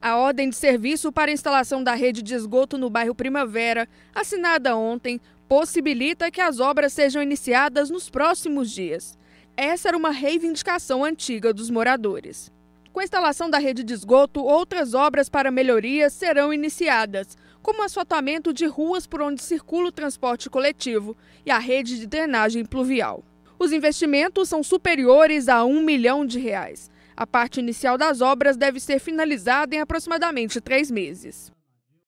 A ordem de serviço para a instalação da rede de esgoto no bairro Primavera, assinada ontem, possibilita que as obras sejam iniciadas nos próximos dias. Essa era uma reivindicação antiga dos moradores. Com a instalação da rede de esgoto, outras obras para melhorias serão iniciadas, como o asfaltamento de ruas por onde circula o transporte coletivo e a rede de drenagem pluvial. Os investimentos são superiores a um milhão de reais. A parte inicial das obras deve ser finalizada em aproximadamente três meses.